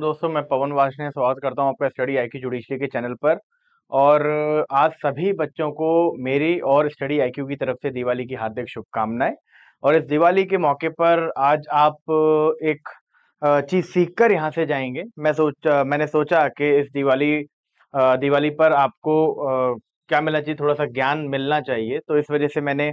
दोस्तों मैं पवन वाशने स्वागत करता हूं आपका स्टडी आई क्यू जुडिशरी के चैनल पर और आज सभी बच्चों को मेरी और स्टडी आई की तरफ से दिवाली की हार्दिक शुभकामनाएं और इस दिवाली के मौके पर आज आप एक चीज़ सीख कर यहाँ से जाएंगे मैं सोच मैंने सोचा कि इस दिवाली दिवाली पर आपको क्या मिलना चाहिए थोड़ा सा ज्ञान मिलना चाहिए तो इस वजह से मैंने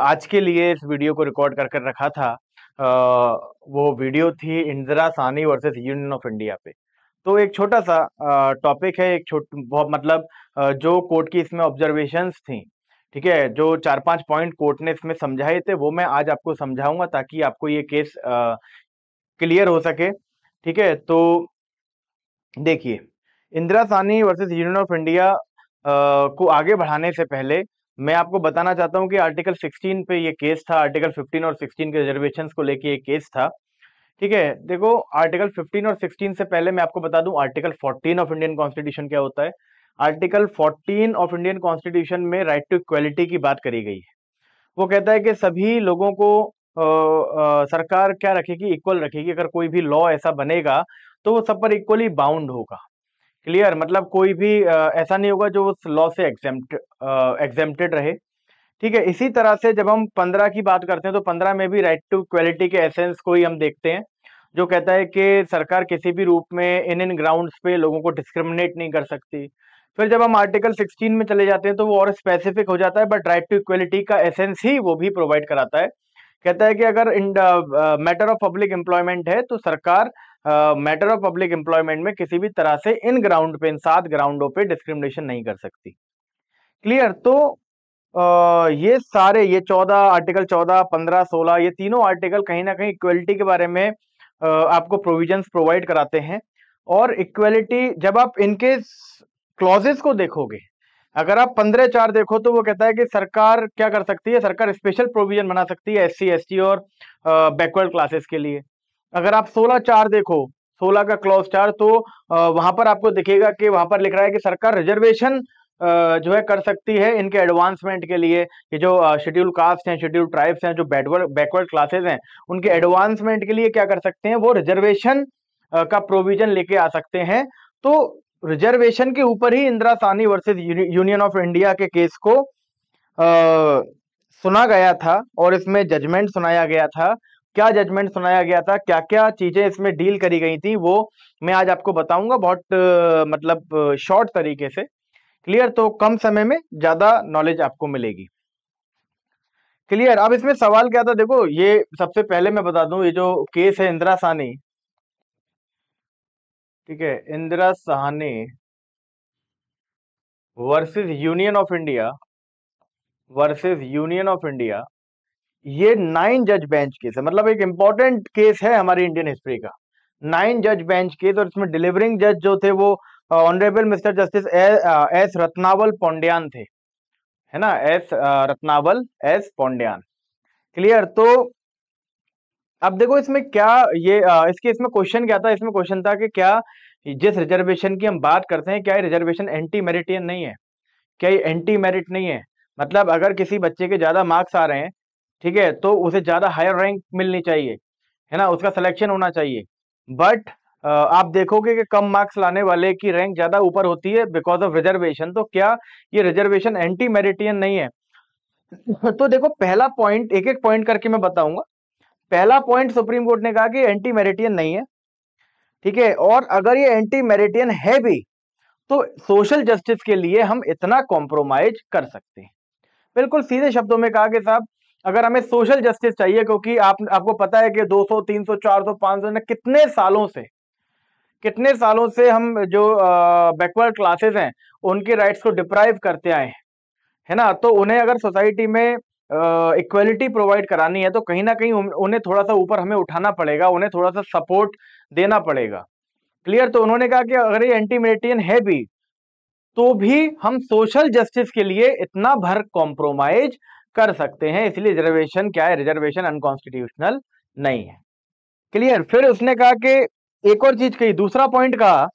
आज के लिए इस वीडियो को रिकॉर्ड कर कर रखा था वो वीडियो थी इंदिरा सानी वर्सेस यूनियन ऑफ इंडिया पे तो एक छोटा सा टॉपिक है एक छोट बहुत मतलब जो कोर्ट की इसमें ऑब्जर्वेशंस थी ठीक है जो चार पांच पॉइंट कोर्ट ने इसमें समझाए थे वो मैं आज आपको समझाऊंगा ताकि आपको ये केस क्लियर हो सके ठीक है तो देखिए इंदिरा सानी वर्सेस यूनियन ऑफ इंडिया को आगे बढ़ाने से पहले मैं आपको बताना चाहता हूं कि आर्टिकल 16 पे ये केस था आर्टिकल 15 और 16 के रिजर्वेशन को लेके ये केस था ठीक है देखो आर्टिकल 15 और 16 से पहले मैं आपको बता दूं आर्टिकल 14 ऑफ इंडियन कॉन्स्टिट्यूशन क्या होता है आर्टिकल 14 ऑफ इंडियन कॉन्स्टिट्यूशन में राइट टू इक्वालिटी की बात करी गई है वो कहता है कि सभी लोगों को आ, आ, सरकार क्या रखेगी इक्वल रखेगी अगर कोई भी लॉ ऐसा बनेगा तो वो सब पर इक्वली बाउंड होगा क्लियर मतलब कोई भी ऐसा नहीं होगा जो उस लॉ से एग्जेम्प्ट एग्जेम्प्टेड रहे ठीक है इसी तरह से जब हम पंद्रह की बात करते हैं तो पंद्रह में भी राइट टू क्वालिटी के एसेंस को ही हम देखते हैं जो कहता है कि सरकार किसी भी रूप में इन इन ग्राउंड्स पे लोगों को डिस्क्रिमिनेट नहीं कर सकती फिर जब हम आर्टिकल 16 में चले जाते हैं तो वो और स्पेसिफिक हो जाता है बट राइट टू इक्वलिटी का एसेंस ही वो भी प्रोवाइड कराता है कहता है कि अगर in matter of public employment है तो सरकार मैटर ऑफ पब्लिक एम्प्लॉयमेंट में किसी भी तरह से इन ग्राउंड पे इन सात ग्राउंडों पे डिस्क्रिमिनेशन नहीं कर सकती क्लियर तो आ, ये सारे ये चौदह आर्टिकल चौदह पंद्रह सोलह ये तीनों आर्टिकल कहीं ना कहीं इक्वलिटी के बारे में आ, आपको प्रोविजन प्रोवाइड कराते हैं और इक्वलिटी जब आप इनके क्लॉजेस को देखोगे अगर आप पंद्रह चार देखो तो वो कहता है कि सरकार क्या कर सकती है सरकार स्पेशल प्रोविजन बना सकती है एस सी और बैकवर्ड क्लासेस के लिए अगर आप सोलह चार देखो सोलह का क्लॉज चार तो वहां पर आपको दिखेगा कि वहां पर लिख रहा है कि सरकार रिजर्वेशन जो है कर सकती है इनके एडवांसमेंट के लिए कि जो शेड्यूल कास्ट हैं शेड्यूल ट्राइब्स हैं जो बैकवर्ड बैकवर्ड क्लासेस हैं उनके एडवांसमेंट के लिए क्या कर सकते हैं वो रिजर्वेशन का प्रोविजन लेके आ सकते हैं तो रिजर्वेशन के ऊपर ही Indira Sawhney versus Union of India के केस को आ, सुना गया था और इसमें जजमेंट सुनाया गया था क्या जजमेंट सुनाया गया था क्या क्या चीजें इसमें डील करी गई थी वो मैं आज आपको बताऊंगा बहुत मतलब शॉर्ट तरीके से क्लियर तो कम समय में ज्यादा नॉलेज आपको मिलेगी क्लियर अब इसमें सवाल क्या था देखो ये सबसे पहले मैं बता दू ये जो केस है इंदिरा सहनी ठीक है Indira Sawhney versus Union of India versus Union of India ये नाइन जज बेंच केस है मतलब एक इंपॉर्टेंट केस है हमारी इंडियन हिस्ट्री का नाइन जज बेंच केस और इसमें डिलीवरिंग जज जो थे वो honourable mister justice S Ratnavel Pandian थे है ना S uh, Ratnavel S Pandian clear तो अब देखो इसमें क्या ये uh, इसके इसमें क्वेश्चन क्या था इसमें क्वेश्चन था कि क्या जिस रिजर्वेशन की हम बात करते हैं क्या ये रिजर्वेशन एंटी मेरिटियन नहीं है क्या ये एंटी मेरिट नहीं है मतलब अगर किसी बच्चे के ज्यादा मार्क्स आ रहे हैं ठीक है तो उसे ज़्यादा हायर रैंक मिलनी चाहिए है ना उसका सिलेक्शन होना चाहिए बट आप देखोगे कि कम मार्क्स लाने वाले की रैंक ज़्यादा ऊपर होती है बिकॉज ऑफ रिजर्वेशन तो क्या ये रिजर्वेशन एंटी मेरिटियन नहीं है तो देखो पहला पॉइंट एक एक पॉइंट करके मैं बताऊंगा पहला पॉइंट सुप्रीम कोर्ट ने कहा कि एंटी मेरिटियन नहीं है ठीक है और अगर ये एंटी मेरिटियन है भी तो सोशल जस्टिस के लिए हम इतना कॉम्प्रोमाइज कर सकते हैं बिल्कुल सीधे शब्दों में कहा कि साहब अगर हमें सोशल जस्टिस चाहिए क्योंकि आप आपको पता है कि 200 300 400 500 ने कितने सालों से कितने सालों से हम जो बैकवर्ड क्लासेस हैं उनके राइट्स को डिप्राइव करते आए हैं है ना तो उन्हें अगर सोसाइटी में इक्वलिटी प्रोवाइड करानी है तो कहीं ना कहीं उन्हें थोड़ा सा ऊपर हमें उठाना पड़ेगा उन्हें थोड़ा सा सपोर्ट देना पड़ेगा क्लियर तो उन्होंने कहा कि अगर ये एंटीमेटियन है भी तो भी हम सोशल जस्टिस के लिए इतना भर कॉम्प्रोमाइज कर सकते हैं इसलिए रिजर्वेशन क्या है रिजर्वेशन अनकॉन्स्टिट्यूशनल नहीं है क्लियर फिर उसने कहा कि एक और चीज कही दूसरा पॉइंट कहा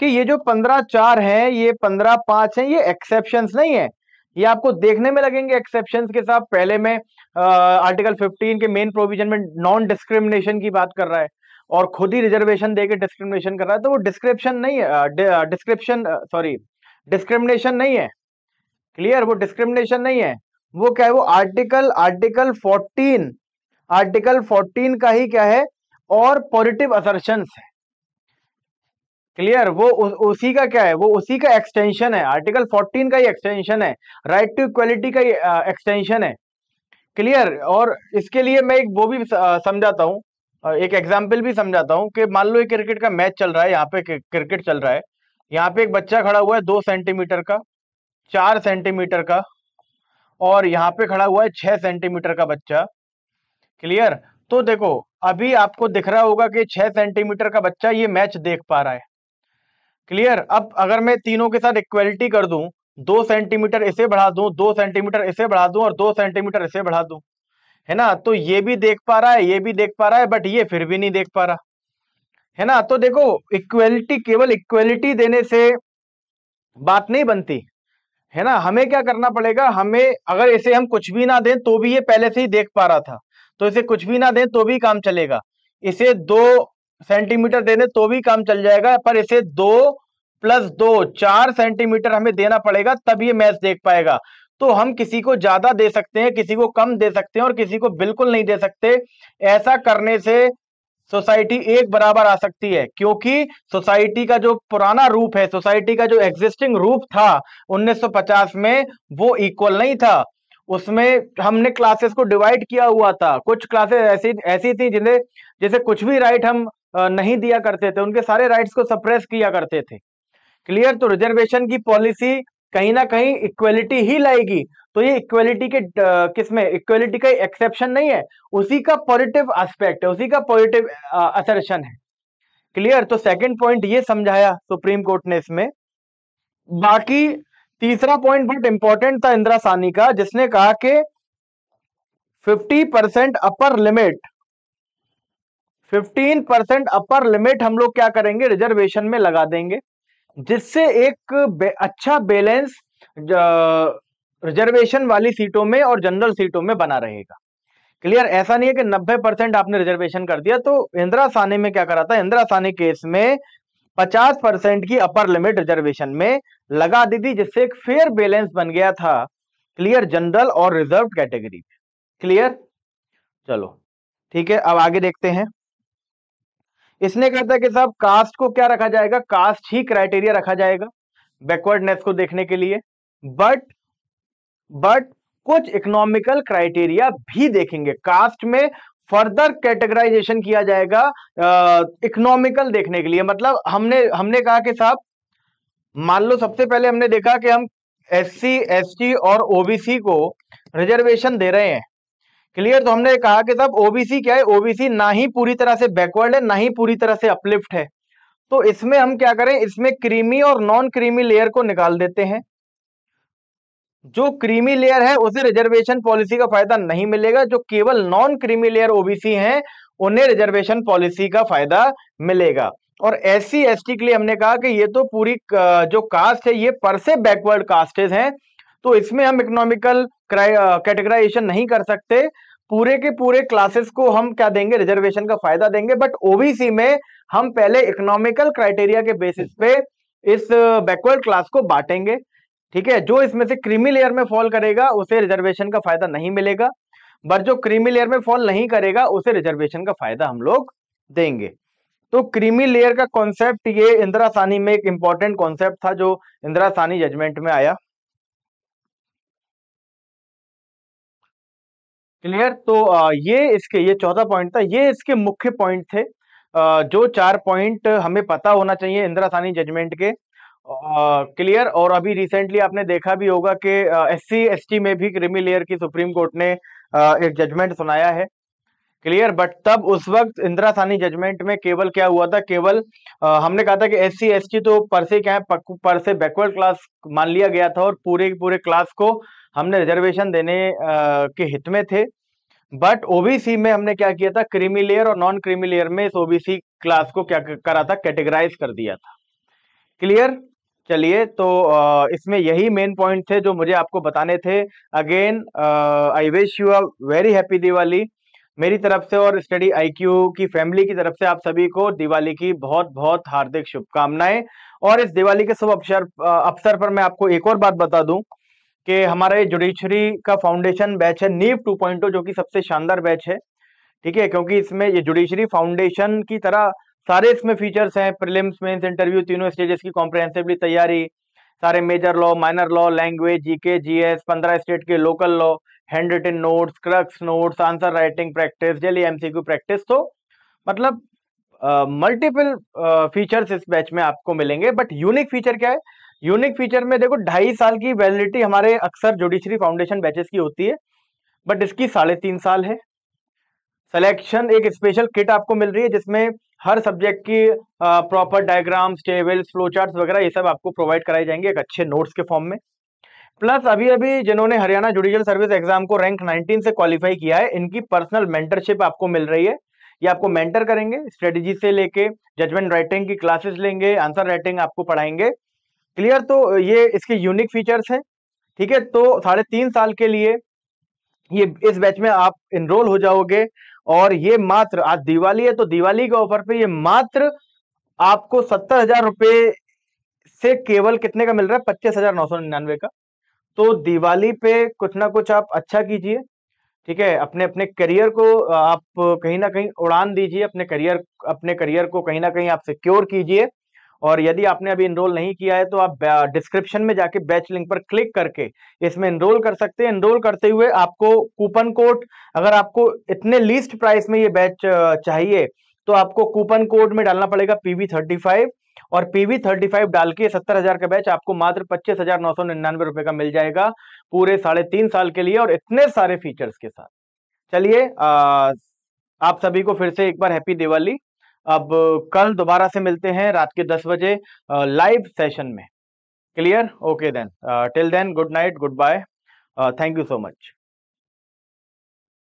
कि ये जो पंद्रह चार है ये पंद्रह पांच है ये एक्सेप्शन नहीं है ये आपको देखने में लगेंगे एक्सेप्शन के साथ पहले में आर्टिकल फिफ्टीन के मेन प्रोविजन में नॉन डिस्क्रिमिनेशन की बात कर रहा है और खुद ही रिजर्वेशन देके डिस्क्रिमिनेशन कर रहा है तो वो डिस्क्रिप्शन नहीं है डिस्क्रिप्शन सॉरी डिस्क्रिमिनेशन नहीं है क्लियर वो डिस्क्रिमिनेशन नहीं है वो क्या है वो आर्टिकल आर्टिकल 14 आर्टिकल 14 का ही क्या है और पॉजिटिव असर्शन है क्लियर वो उ, उसी का क्या है वो उसी का एक्सटेंशन है आर्टिकल 14 का ही एक्सटेंशन है राइट टू इक्वलिटी का एक्सटेंशन है क्लियर और इसके लिए मैं एक वो भी समझाता हूँ एक एग्जाम्पल भी समझाता हूँ कि मान लो ये क्रिकेट का मैच चल रहा है यहाँ पे क्रिकेट चल रहा है यहाँ पे एक बच्चा खड़ा हुआ है दो सेंटीमीटर का चार सेंटीमीटर का और यहाँ पे खड़ा हुआ है छह सेंटीमीटर का बच्चा क्लियर तो देखो अभी आपको दिख रहा होगा कि छह सेंटीमीटर का बच्चा ये मैच देख पा रहा है क्लियर अब अगर मैं तीनों के साथ इक्वलिटी कर दूं दो सेंटीमीटर इसे बढ़ा दूं दो सेंटीमीटर इसे बढ़ा दूं और दो सेंटीमीटर इसे बढ़ा दूं है ना तो ये भी देख पा रहा है ये भी देख पा रहा है बट ये फिर भी नहीं देख पा रहा है ना तो देखो इक्वेलिटी केवल इक्वलिटी देने से बात नहीं बनती है ना हमें क्या करना पड़ेगा हमें अगर इसे हम कुछ भी ना दें तो भी ये पहले से ही देख पा रहा था तो इसे कुछ भी ना दें तो भी काम चलेगा इसे दो सेंटीमीटर दे दें तो भी काम चल जाएगा पर इसे दो प्लस दो चार सेंटीमीटर हमें देना पड़ेगा तब ये मैच देख पाएगा तो हम किसी को ज्यादा दे सकते हैं किसी को कम दे सकते हैं और किसी को बिल्कुल नहीं दे सकते ऐसा करने से सोसाइटी एक बराबर आ सकती है क्योंकि सोसाइटी का जो पुराना रूप है सोसाइटी का जो एग्जिस्टिंग रूप था 1950 में वो इक्वल नहीं था उसमें हमने क्लासेस को डिवाइड किया हुआ था कुछ क्लासेस ऐसी ऐसी थी जिन्हें जैसे कुछ भी राइट हम नहीं दिया करते थे उनके सारे राइट्स को सप्रेस किया करते थे क्लियर तो रिजर्वेशन की पॉलिसी कहीं ना कहीं इक्वेलिटी ही लाएगी तो ये इक्वेलिटी के किसमें इक्वेलिटी का एक्सेप्शन नहीं है उसी का पॉजिटिव एस्पेक्ट है उसी का पॉजिटिव असरशन है क्लियर तो सेकंड पॉइंट ये समझाया सुप्रीम कोर्ट ने इसमें बाकी तीसरा पॉइंट बहुत इंपॉर्टेंट था इंदिरा सानी का जिसने कहा कि 50 percent upper limit 15 percent upper limit हम लोग क्या करेंगे रिजर्वेशन में लगा देंगे जिससे एक बे, अच्छा बैलेंस रिजर्वेशन वाली सीटों में और जनरल सीटों में बना रहेगा क्लियर ऐसा नहीं है कि 90 परसेंट आपने रिजर्वेशन कर दिया तो इंदिरा साने में क्या करा था इंदिरा साने केस में 50 परसेंट की अपर लिमिट रिजर्वेशन में लगा दी थी जिससे एक फेयर बैलेंस बन गया था क्लियर जनरल और रिजर्व कैटेगरी क्लियर चलो ठीक है अब आगे देखते हैं इसने कहा था कि साहब कास्ट को क्या रखा जाएगा कास्ट ही क्राइटेरिया रखा जाएगा बैकवर्डनेस को देखने के लिए बट बट कुछ इकोनॉमिकल क्राइटेरिया भी देखेंगे कास्ट में फर्दर कैटेगराइजेशन किया जाएगा इकोनॉमिकल देखने के लिए मतलब हमने हमने कहा कि साहब मान लो सबसे पहले हमने देखा कि हम एस सी एस और ओबीसी को रिजर्वेशन दे रहे हैं क्लियर तो हमने कहा कि साहब ओबीसी क्या है ओबीसी ना ही पूरी तरह से बैकवर्ड है ना ही पूरी तरह से अपलिफ्ट है तो इसमें हम क्या करें इसमें क्रीमी और नॉन क्रीमी लेयर को निकाल देते हैं जो क्रीमी लेयर है उसे रिजर्वेशन पॉलिसी का फायदा नहीं मिलेगा जो केवल नॉन क्रीमी लेयर ओबीसी हैं उन्हें रिजर्वेशन पॉलिसी का फायदा मिलेगा और एस सी के लिए हमने कहा कि ये तो पूरी जो कास्ट है ये पर से बैकवर्ड कास्टेज हैं तो इसमें हम इकोनॉमिकल कैटेगराइजेशन नहीं कर सकते पूरे के पूरे क्लासेस को हम क्या देंगे रिजर्वेशन का फायदा देंगे बट ओबीसी में हम पहले इकोनॉमिकल क्राइटेरिया के बेसिस पे इस बैकवर्ड क्लास को बांटेंगे ठीक है जो इसमें से क्रीमी लेयर में फॉल करेगा उसे रिजर्वेशन का फायदा नहीं मिलेगा बट जो क्रीमी लेयर में फॉल नहीं करेगा उसे रिजर्वेशन का फायदा हम लोग देंगे तो क्रीमी लेयर का कॉन्सेप्ट ये इंदिरा सानी में एक इंपॉर्टेंट कॉन्सेप्ट था जो इंदिरा सानी जजमेंट में आया क्लियर तो ये इसके ये चौथा पॉइंट था ये इसके मुख्य पॉइंट थे जो चार पॉइंट हमें पता होना चाहिए इंदिरा सानी जजमेंट के क्लियर और अभी रिसेंटली आपने देखा भी होगा कि एस सी में भी क्रिमी लेयर की सुप्रीम कोर्ट ने एक जजमेंट सुनाया है क्लियर बट तब उस वक्त इंदिरा सानी जजमेंट में केवल क्या हुआ था केवल हमने कहा था कि एस सी तो पर से क्या है पर से बैकवर्ड क्लास मान लिया गया था और पूरे पूरे क्लास को हमने रिजर्वेशन देने के हित में थे बट ओबीसी में हमने क्या किया था क्रीमी लेयर और नॉन क्रीमी लेयर में इस ओबीसी क्लास को क्या करा था कैटेगराइज कर दिया था क्लियर चलिए तो इसमें यही मेन पॉइंट थे जो मुझे आपको बताने थे again I wish you are very happy Diwali मेरी तरफ से और स्टडी आईक्यू की फैमिली की तरफ से आप सभी को दिवाली की बहुत बहुत हार्दिक शुभकामनाएं और इस दिवाली के शुभ अवसर अवसर पर मैं आपको एक और बात बता दूं कि हमारे जुडिशरी का फाउंडेशन बैच है नीव 2.0 जो कि सबसे शानदार बैच है ठीक है क्योंकि इसमें ये जुडिशरी फाउंडेशन की तरह सारे इसमें फीचर्स हैं प्रिलिम्स मेंस इंटरव्यू तीनों स्टेजेस की कॉम्प्रहेंसिवली तैयारी सारे major law minor law language GK GS पंद्रह स्टेट के local law hand written notes crux notes answer writing practice daily MCQ practice तो मतलब मल्टीपल uh, फीचर्स uh, इस बैच में आपको मिलेंगे बट यूनिक फीचर क्या है यूनिक फीचर में देखो ढाई साल की वैलिडिटी हमारे अक्सर जुडिशरी फाउंडेशन बैचेस की होती है बट इसकी साढ़े तीन साल है सिलेक्शन एक स्पेशल किट आपको मिल रही है जिसमें हर सब्जेक्ट की proper diagrams tables flow chart वगैरह ये सब आपको प्रोवाइड कराए जाएंगे एक अच्छे नोट्स के फॉर्म में प्लस अभी अभी जिन्होंने हरियाणा जुडिशियल सर्विस एग्जाम को रैंक नाइनटीन से क्वालिफाई किया है इनकी पर्सनल मेंटरशिप आपको मिल रही है ये आपको मेंटर करेंगे स्ट्रेटेजी से लेके जजमेंट राइटिंग की क्लासेस लेंगे आंसर राइटिंग आपको पढ़ाएंगे क्लियर तो ये इसके यूनिक फीचर्स हैं ठीक है तो साढ़े तीन साल के लिए ये इस बैच में आप इनरोल हो जाओगे और ये मात्र आज दिवाली है तो दिवाली के ऑफर पे ये मात्र आपको सत्तर हजार रुपये से केवल कितने का मिल रहा है पच्चीस हजार नौ सौ निन्यानवे का तो दिवाली पे कुछ ना कुछ आप अच्छा कीजिए ठीक है अपने अपने करियर को आप कहीं ना कहीं उड़ान दीजिए अपने करियर अपने करियर को कहीं ना कहीं आप सिक्योर कीजिए और यदि आपने अभी इनरोल नहीं किया है तो आप डिस्क्रिप्शन में जाके बैच लिंक पर क्लिक करके इसमें इनरोल कर सकते हैं इनरोल करते हुए आपको कूपन कोड अगर आपको इतने लीस्ट प्राइस में ये बैच चाहिए तो आपको कूपन कोड में डालना पड़ेगा पीवी थर्टी फाइव और पीवी थर्टी फाइव डाल के सत्तर हजार का बैच आपको मात्र पच्चीस हजार नौ सौ निन्यानवे रुपए का मिल जाएगा पूरे साढ़े तीन साल के लिए और इतने सारे फीचर्स के साथ चलिए आप सभी को फिर से एक बार हैप्पी दिवाली अब कल दोबारा से मिलते हैं रात के दस बजे लाइव सेशन में clear okay then till then good night good bye thank you so much